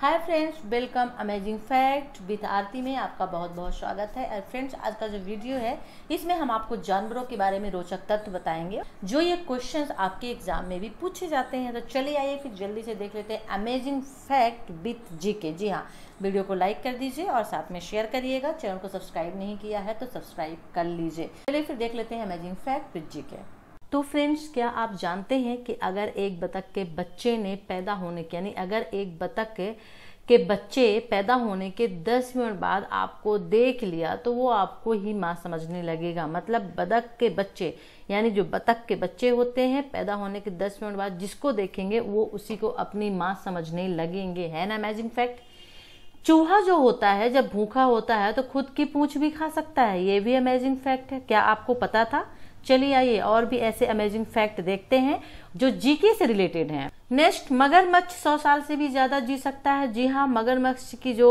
hi friends welcome amazing fact with Aarti में आपका बहुत बहुत स्वागत है और फ्रेंड्स आज का जो वीडियो है इसमें हम आपको जानवरों के बारे में रोचक तत्व बताएंगे जो ये क्वेश्चंस आपके एग्जाम में भी पूछे जाते हैं तो चलिए आइए फिर जल्दी से देख लेते हैं अमेजिंग फैक्ट विथ जीके जी हाँ वीडियो को लाइक कर दीजिए और साथ में शेयर करिएगा चैनल को सब्सक्राइब नहीं किया है तो सब्सक्राइब कर लीजिए चलिए फिर देख लेते हैं अमेजिंग फैक्ट विथ जी तो फ्रेंड्स क्या आप जानते हैं कि अगर एक बतख के बच्चे ने पैदा होने के यानी अगर एक बतख के, बच्चे पैदा होने के 10 मिनट बाद आपको देख लिया तो वो आपको ही माँ समझने लगेगा मतलब बतख के बच्चे यानी जो बतख के बच्चे होते हैं पैदा होने के 10 मिनट बाद जिसको देखेंगे वो उसी को अपनी माँ समझने लगेंगे है ना अमेजिंग फैक्ट चूहा जो होता है जब भूखा होता है तो खुद की पूछ भी खा सकता है ये भी अमेजिंग फैक्ट है क्या आपको पता था चलिए आइए और भी ऐसे अमेजिंग फैक्ट देखते हैं जो जीके से रिलेटेड हैं नेक्स्ट मगरमच्छ सौ साल से भी ज़्यादा जी सकता है जी हाँ मगरमच्छ की जो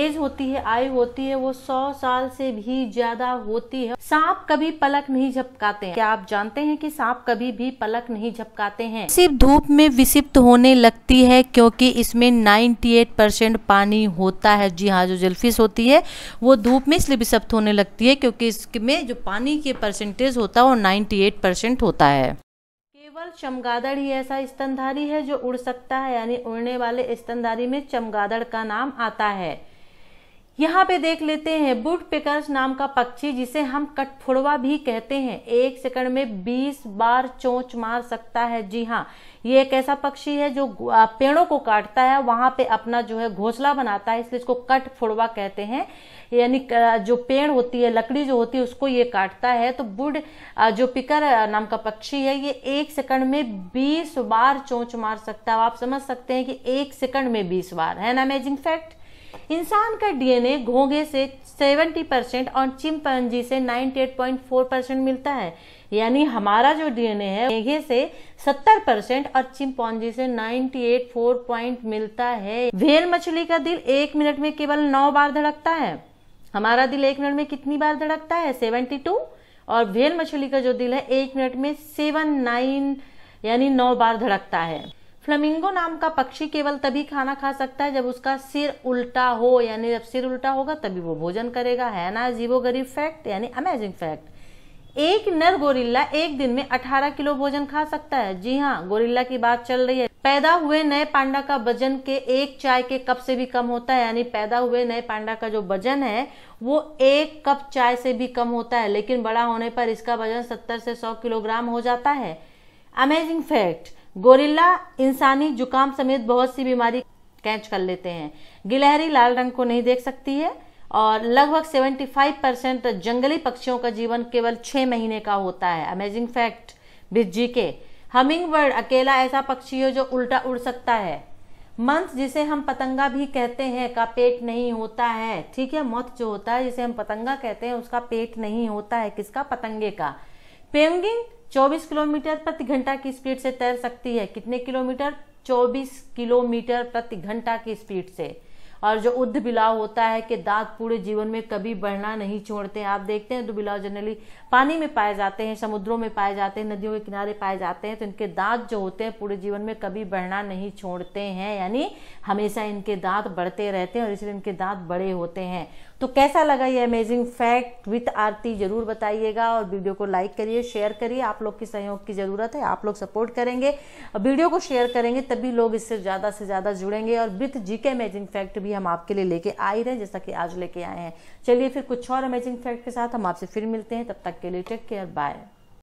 एज होती है आयु होती है वो सौ साल से भी ज़्यादा होती है सांप कभी पलक नहीं झपकाते क्या आप जानते हैं कि सांप कभी भी पलक नहीं झपकाते हैं सिर्फ धूप में विषिप्त होने लगती है क्योंकि इसमें 98 परसेंट पानी होता है जी हाँ जो जेलफिश होती है वो धूप में इसलिए विषिप्त होने लगती है क्योंकि इसमें जो पानी के परसेंटेज होता है वो नाइन्टी परसेंट होता है केवल चमगादड़ ही ऐसा स्तनधारी है जो उड़ सकता है यानी उड़ने वाले स्तनधारी में चमगादड़ का नाम आता है यहाँ पे देख लेते हैं बुट पिकर्स नाम का पक्षी जिसे हम कटफुड़वा भी कहते हैं एक सेकंड में 20 बार चोंच मार सकता है जी हाँ ये एक ऐसा पक्षी है जो पेड़ों को काटता है वहां पे अपना जो है घोंसला बनाता है इसलिए इसको कट फुड़वा कहते हैं यानी जो पेड़ होती है लकड़ी जो होती है उसको ये काटता है तो बुड जो पिकर नाम का पक्षी है ये एक सेकंड में बीस बार चोंच मार सकता है आप समझ सकते हैं कि एक सेकंड में बीस बार है ना अमेजिंग फैक्ट इंसान का डीएनए घोंगे से 70 परसेंट और चिमपंजी से 98.4 परसेंट मिलता है यानी हमारा जो डीएनए है घोंगे से 70 परसेंट और चिमपंजी से 98.4 पॉइंट मिलता है व्हेल मछली का दिल एक मिनट में केवल नौ बार धड़कता है हमारा दिल एक मिनट में कितनी बार धड़कता है सेवेंटी और व्हेल मछली का जो दिल है एक मिनट में सेवन नाइन यानी नौ बार धड़कता है फ्लमिंगो नाम का पक्षी केवल तभी खाना खा सकता है जब उसका सिर उल्टा हो यानी जब सिर उल्टा होगा तभी वो भोजन करेगा है ना जीवो गरीब फैक्ट यानी अमेजिंग फैक्ट एक नर गोरिल्ला एक दिन में 18 किलो भोजन खा सकता है जी हाँ गोरिल्ला की बात चल रही है पैदा हुए नए पांडा का वजन के एक चाय के कप से भी कम होता है यानी पैदा हुए नए पांडा का जो वजन है वो एक कप चाय से भी कम होता है लेकिन बड़ा होने पर इसका वजन 70 से 100 किलोग्राम हो जाता है अमेजिंग फैक्ट गोरिल्ला इंसानी जुकाम समेत बहुत सी बीमारी कैच कर लेते हैं गिलहरी लाल रंग को नहीं देख सकती है और लगभग 75 परसेंट जंगली पक्षियों का जीवन केवल छः महीने का होता है अमेजिंग फैक्ट बिजी के हमिंग बर्ड अकेला ऐसा पक्षी हो जो उल्टा उड़ सकता है मंथ जिसे हम पतंगा भी कहते हैं का पेट नहीं होता है ठीक है मत जो होता है जिसे हम पतंगा कहते हैं उसका पेट नहीं होता है किसका पतंगे का पेंगिंग 24 किलोमीटर प्रति घंटा की स्पीड से तैर सकती है कितने किलोमीटर 24 किलोमीटर प्रति घंटा की स्पीड से और जो उद्ध बिलाव होता है कि दांत पूरे जीवन में कभी बढ़ना नहीं छोड़ते हैं आप देखते हैं तो बिलाव जनरली पानी में पाए जाते हैं समुद्रों में पाए जाते हैं नदियों के किनारे पाए जाते हैं तो इनके दांत जो होते हैं पूरे जीवन में कभी बढ़ना नहीं छोड़ते हैं यानी हमेशा इनके दांत बढ़ते रहते हैं और इसलिए इनके दांत बड़े होते हैं तो कैसा लगा ये अमेजिंग फैक्ट विथ आरती जरूर बताइएगा और वीडियो को लाइक करिए शेयर करिए आप लोग के सहयोग की ज़रूरत है आप लोग सपोर्ट करेंगे वीडियो को शेयर करेंगे तभी लोग इससे ज़्यादा से ज़्यादा जुड़ेंगे और विथ जी के अमेजिंग फैक्ट भी हम आपके लिए लेके ही रहे जैसा कि आज लेके आए हैं चलिए फिर कुछ और अमेजिंग फैक्ट के साथ हम आपसे फिर मिलते हैं तब तक के लिए टेक केयर बाय